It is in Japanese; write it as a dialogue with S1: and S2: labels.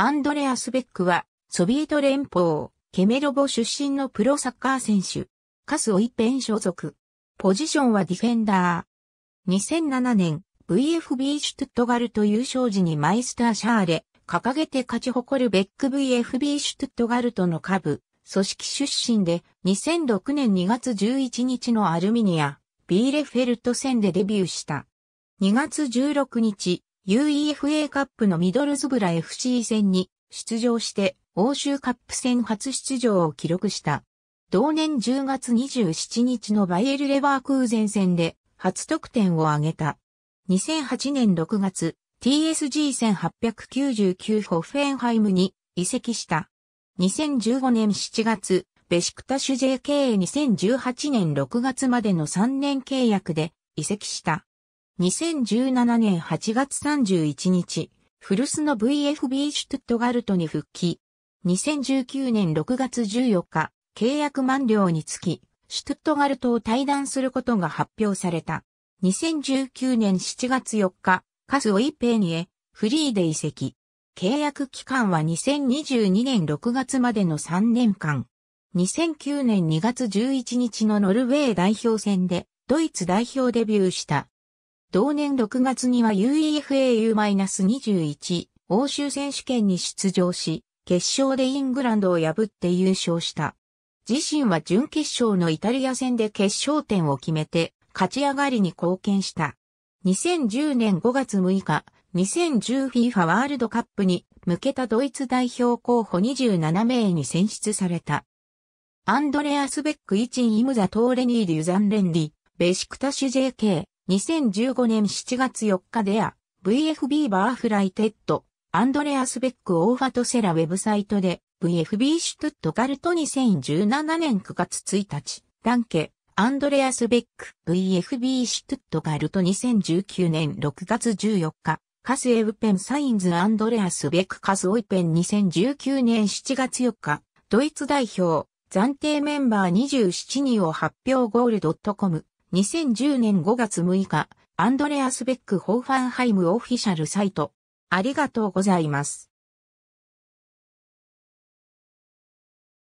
S1: アンドレアス・ベックは、ソビエト連邦、ケメロボ出身のプロサッカー選手。カスオイペン所属。ポジションはディフェンダー。2007年、VFB シュトゥットガルト優勝時にマイスターシャーレ、掲げて勝ち誇るベック VFB シュトゥットガルトの下部、組織出身で、2006年2月11日のアルミニア、ビーレフェルト戦でデビューした。2月16日、UEFA カップのミドルズブラ FC 戦に出場して欧州カップ戦初出場を記録した。同年10月27日のバイエル・レバークーゼン戦で初得点を挙げた。2008年6月、TSG 戦899ホフェンハイムに移籍した。2015年7月、ベシクタシュ JK2018 年6月までの3年契約で移籍した。2017年8月31日、古巣の VFB シュトゥットガルトに復帰。2019年6月14日、契約満了につき、シュトゥットガルトを退団することが発表された。2019年7月4日、カスオイペーニへ、フリーで移籍。契約期間は2022年6月までの3年間。2009年2月11日のノルウェー代表戦で、ドイツ代表デビューした同年6月には UEFA U-21 欧州選手権に出場し、決勝でイングランドを破って優勝した。自身は準決勝のイタリア戦で決勝点を決めて、勝ち上がりに貢献した。2010年5月6日、2010FIFA ワールドカップに向けたドイツ代表候補27名に選出された。アンドレアス・ベック・イチン・イムザ・トーレニー・デュザン・レンリ、ベシクタシュ JK、2015年7月4日でア、VFB バーフライテッド、アンドレアスベックオーファトセラウェブサイトで、VFB シュトゥットガルト2017年9月1日、ダンケ、アンドレアスベック、VFB シュトゥットガルト2019年6月14日、カスエウペンサインズアンドレアスベックカスオイペン2019年7月4日、ドイツ代表、暫定メンバー27人を発表ゴールドットコム。2010年5月6日、アンドレアス・ベック・ホーファンハイムオフィシャルサイト。ありがとうございます。